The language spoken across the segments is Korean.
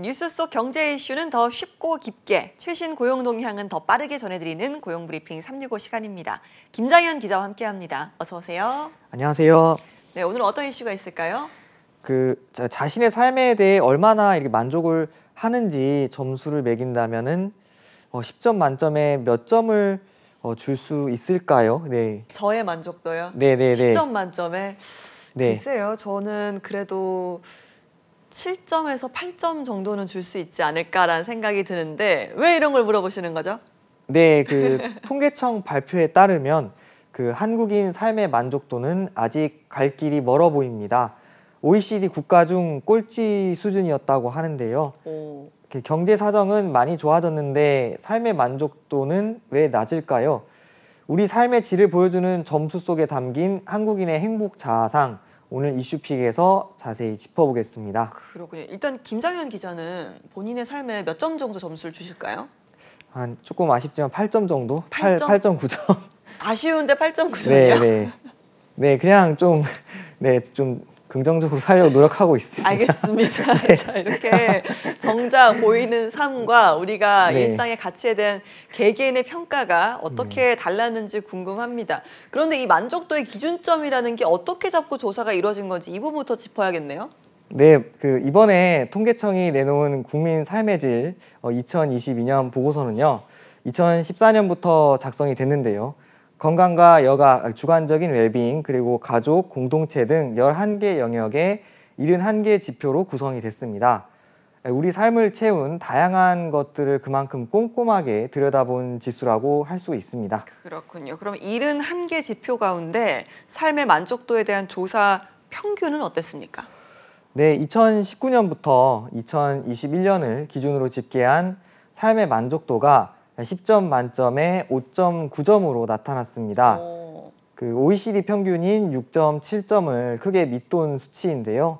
뉴스 속 경제 이슈는 더 쉽고 깊게, 최신 고용 동향은 더 빠르게 전해드리는 고용 브리핑 365 시간입니다. 김장현 기자와 함께합니다. 어서 오세요. 안녕하세요. 네, 오늘 어떤 이슈가 있을까요? 그 자신의 삶에 대해 얼마나 이렇게 만족을 하는지 점수를 매긴다면은 어, 10점 만점에 몇 점을 어, 줄수 있을까요? 네. 저의 만족도요? 네네네. 10점 만점에 네. 글쎄요. 저는 그래도 7점에서 8점 정도는 줄 수 있지 않을까라는 생각이 드는데 왜 이런 걸 물어보시는 거죠? 네, 그 통계청 발표에 따르면 그 한국인 삶의 만족도는 아직 갈 길이 멀어 보입니다. OECD 국가 중 꼴찌 수준이었다고 하는데요. 오. 경제 사정은 많이 좋아졌는데 삶의 만족도는 왜 낮을까요? 우리 삶의 질을 보여주는 점수 속에 담긴 한국인의 행복 자아상 오늘 이슈픽에서 자세히 짚어보겠습니다. 그렇군요. 일단 김장현 기자는 본인의 삶에 몇 점 정도 점수를 주실까요? 한 조금 아쉽지만 8점 정도? 8점? 8, 8.9점. 아쉬운데 8.9점이요? 네, 네. 네, 그냥 좀, 네, 좀 긍정적으로 살려고 노력하고 있습니다. 알겠습니다. 네. 자, 이렇게 정작 보이는 삶과 우리가 네. 일상의 가치에 대한 개개인의 평가가 어떻게 음. 달랐는지 궁금합니다. 그런데 이 만족도의 기준점이라는 게 어떻게 잡고 조사가 이루어진 건지 이 부분부터 짚어야겠네요. 네, 그 이번에 통계청이 내놓은 국민 삶의 질 2022년 어, 보고서는요. 2014년부터 작성이 됐는데요. 건강과 여가, 주관적인 웰빙, 그리고 가족, 공동체 등 11개 영역의 71개 지표로 구성이 됐습니다. 우리 삶을 채운 다양한 것들을 그만큼 꼼꼼하게 들여다본 지수라고 할 수 있습니다. 그렇군요. 그럼 71개 지표 가운데 삶의 만족도에 대한 조사 평균은 어땠습니까? 네, 2019년부터 2021년을 기준으로 집계한 삶의 만족도가 10점 만점에 5.9점으로 나타났습니다. 그 OECD 평균인 6.7점을 크게 밑돈 수치인데요.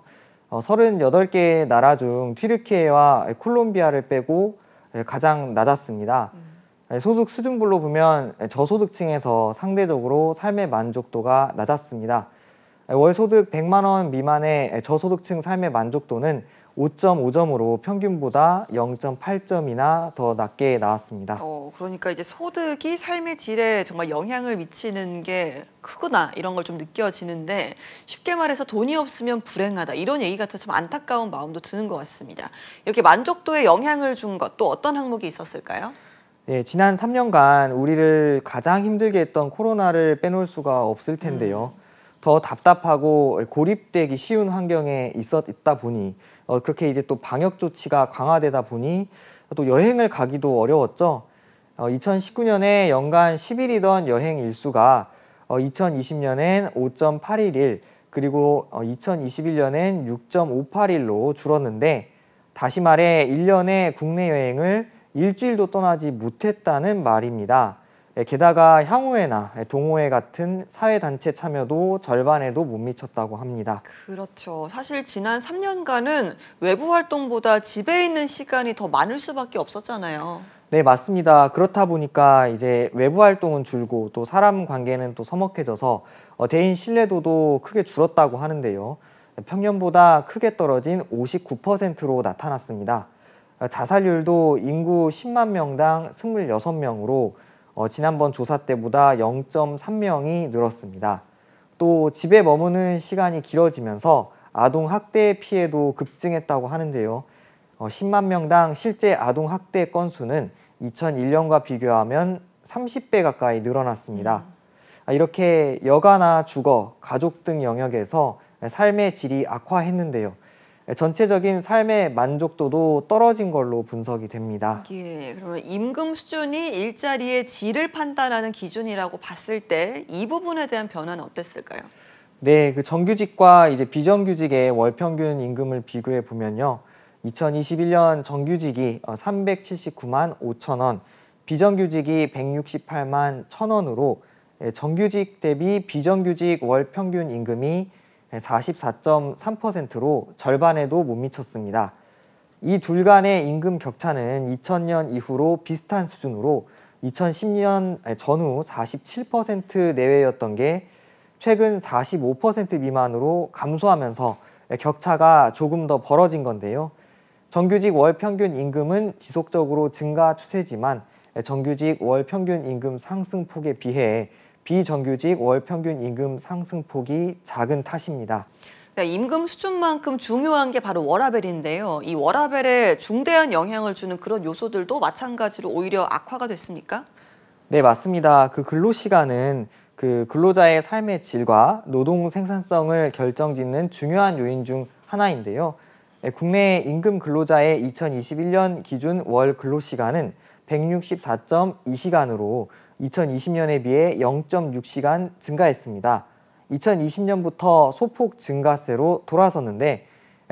어, 38개의 나라 중 튀르키예와 콜롬비아를 빼고 예, 가장 낮았습니다. 음. 예, 소득 수준별로 보면 저소득층에서 상대적으로 삶의 만족도가 낮았습니다. 월 소득 100만 원 미만의 저소득층 삶의 만족도는 5.5점으로 평균보다 0.8점이나 더 낮게 나왔습니다. 어, 그러니까 이제 소득이 삶의 질에 정말 영향을 미치는 게 크구나 이런 걸 좀 느껴지는데 쉽게 말해서 돈이 없으면 불행하다 이런 얘기 같아 좀 안타까운 마음도 드는 것 같습니다. 이렇게 만족도에 영향을 준 것 또 어떤 항목이 있었을까요? 예, 지난 3년간 우리를 가장 힘들게 했던 코로나를 빼놓을 수가 없을 텐데요. 음. 더 답답하고 고립되기 쉬운 환경에 있었다 보니 어, 그렇게 이제 또 방역 조치가 강화되다 보니 또 여행을 가기도 어려웠죠. 어, 2019년에 연간 10일이던 여행 일수가 어, 2020년엔 5 8 1일 그리고 어, 2021년엔 6.581로 줄었는데 다시 말해 1년에 국내 여행을 일주일도 떠나지 못했다는 말입니다. 예, 게다가 향후회나 예, 동호회 같은 사회단체 참여도 절반에도 못 미쳤다고 합니다. 그렇죠. 사실 지난 3년간은 외부 활동보다 집에 있는 시간이 더 많을 수밖에 없었잖아요. 네, 맞습니다. 그렇다 보니까 이제 외부 활동은 줄고 또 사람 관계는 또 서먹해져서 어, 대인 신뢰도도 크게 줄었다고 하는데요. 평년보다 크게 떨어진 59%로 나타났습니다. 어, 자살률도 인구 10만 명당 26명으로 어, 지난번 조사 때보다 0.3명이 늘었습니다. 또 집에 머무는 시간이 길어지면서 아동 학대 피해도 급증했다고 하는데요. 어, 10만 명당 실제 아동 학대 건수는 2001년과 비교하면 30배 가까이 늘어났습니다. 음. 아, 이렇게 여가나 주거, 가족 등 영역에서 삶의 질이 악화했는데요. 네, 전체적인 삶의 만족도도 떨어진 걸로 분석이 됩니다. 예, 그러면 임금 수준이 일자리의 질을 판단하는 기준이라고 봤을 때 이 부분에 대한 변화는 어땠을까요? 네, 그 정규직과 이제 비정규직의 월 평균 임금을 비교해 보면요. 2021년 정규직이 379만 어, 5천 원, 비정규직이 168만 1천 원으로 예, 정규직 대비 비정규직 월 평균 임금이 44.3%로 절반에도 못 미쳤습니다. 이 둘 간의 임금 격차는 2000년 이후로 비슷한 수준으로 2010년 전후 47% 내외였던 게 최근 45% 미만으로 감소하면서 격차가 조금 더 벌어진 건데요. 정규직 월 평균 임금은 지속적으로 증가 추세지만 정규직 월 평균 임금 상승폭에 비해 비정규직 월 평균 임금 상승폭이 작은 탓입니다. 네, 임금 수준만큼 중요한 게 바로 워라벨인데요. 이 워라벨에 중대한 영향을 주는 그런 요소들도 마찬가지로 오히려 악화가 됐습니까? 네, 맞습니다. 그 근로 시간은 그 근로자의 삶의 질과 노동 생산성을 결정짓는 중요한 요인 중 하나인데요. 네, 국내 임금 근로자의 2021년 기준 월 근로 시간은 164.2시간으로 2020년에 비해 0.6시간 증가했습니다. 2020년부터 소폭 증가세로 돌아섰는데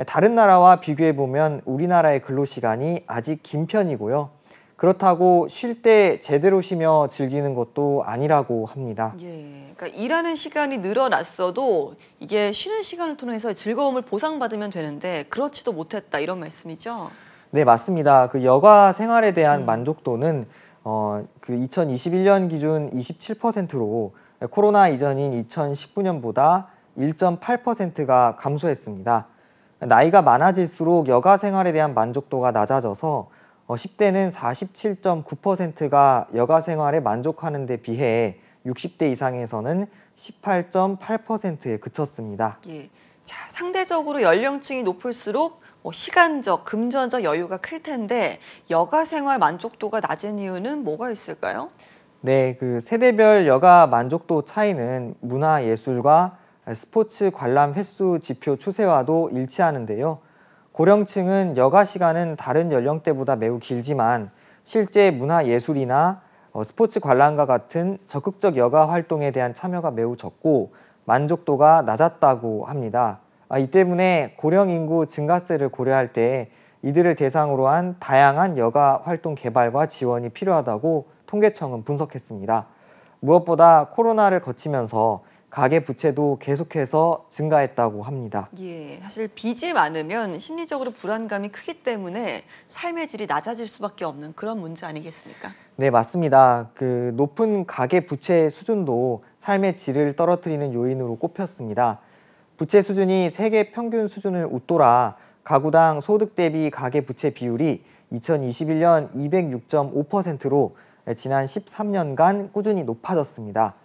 다른 나라와 비교해 보면 우리나라의 근로 시간이 아직 긴 편이고요. 그렇다고 쉴 때 제대로 쉬며 즐기는 것도 아니라고 합니다. 예, 그러니까 일하는 시간이 늘어났어도 이게 쉬는 시간을 통해서 즐거움을 보상받으면 되는데 그렇지도 못했다 이런 말씀이죠? 네, 맞습니다. 그 여가 생활에 대한 음. 만족도는 어, 그 2021년 기준 27%로 코로나 이전인 2019년보다 1.8%가 감소했습니다. 나이가 많아질수록 여가 생활에 대한 만족도가 낮아져서 10대는 어, 47.9%가 여가 생활에 만족하는 데 비해 60대 이상에서는 18.8%에 그쳤습니다. 예. 자, 상대적으로 연령층이 높을수록 뭐 시간적, 금전적 여유가 클 텐데 여가 생활 만족도가 낮은 이유는 뭐가 있을까요? 네, 그 세대별 여가 만족도 차이는 문화 예술과 스포츠 관람 횟수 지표 추세와도 일치하는데요. 고령층은 여가 시간은 다른 연령대보다 매우 길지만 실제 문화 예술이나 어, 스포츠 관람과 같은 적극적 여가 활동에 대한 참여가 매우 적고 만족도가 낮았다고 합니다. 아, 이 때문에 고령 인구 증가세를 고려할 때 이들을 대상으로 한 다양한 여가 활동 개발과 지원이 필요하다고 통계청은 분석했습니다. 무엇보다 코로나를 거치면서 가계 부채도 계속해서 증가했다고 합니다. 예, 사실 빚이 많으면 심리적으로 불안감이 크기 때문에 삶의 질이 낮아질 수밖에 없는 그런 문제 아니겠습니까? 네, 맞습니다. 그 높은 가계 부채 수준도 삶의 질을 떨어뜨리는 요인으로 꼽혔습니다. 부채 수준이 세계 평균 수준을 웃돌아 가구당 소득 대비 가계 부채 비율이 2021년 206.5%로 지난 13년간 꾸준히 높아졌습니다.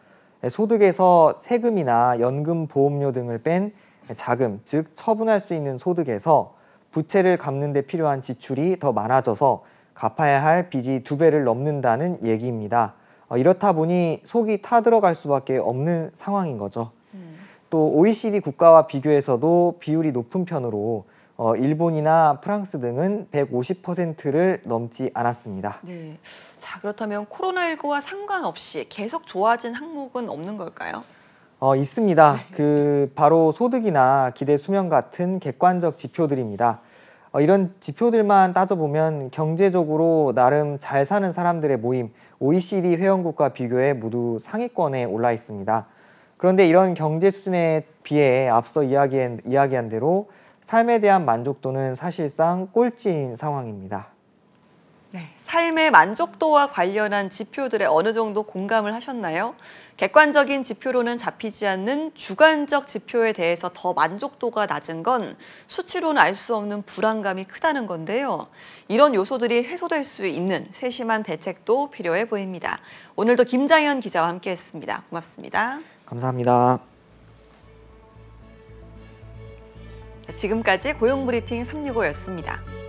소득에서 세금이나 연금 보험료 등을 뺀 자금, 즉 처분할 수 있는 소득에서 부채를 갚는 데 필요한 지출이 더 많아져서 갚아야 할 빚이 두 배를 넘는다는 얘기입니다. 어, 이렇다 보니 속이 타들어갈 수밖에 없는 상황인 거죠. 또 OECD 국가와 비교해서도 비율이 높은 편으로 어, 일본이나 프랑스 등은 150%를 넘지 않았습니다. 네. 자, 그렇다면 코로나19와 상관없이 계속 좋아진 항목은 없는 걸까요? 어, 있습니다. 네. 그 바로 소득이나 기대 수명 같은 객관적 지표들입니다. 어, 이런 지표들만 따져보면 경제적으로 나름 잘 사는 사람들의 모임 OECD 회원국과 비교해 모두 상위권에 올라 있습니다. 그런데 이런 경제 수준에 비해 앞서 이야기한, 이야기한 대로 삶에 대한 만족도는 사실상 꼴찌인 상황입니다. 네, 삶의 만족도와 관련한 지표들에 어느 정도 공감을 하셨나요? 객관적인 지표로는 잡히지 않는 주관적 지표에 대해서 더 만족도가 낮은 건 수치로는 알 수 없는 불안감이 크다는 건데요. 이런 요소들이 해소될 수 있는 세심한 대책도 필요해 보입니다. 오늘도 김장현 기자와 함께했습니다. 고맙습니다. 감사합니다. 네, 지금까지 고용브리핑 365였습니다.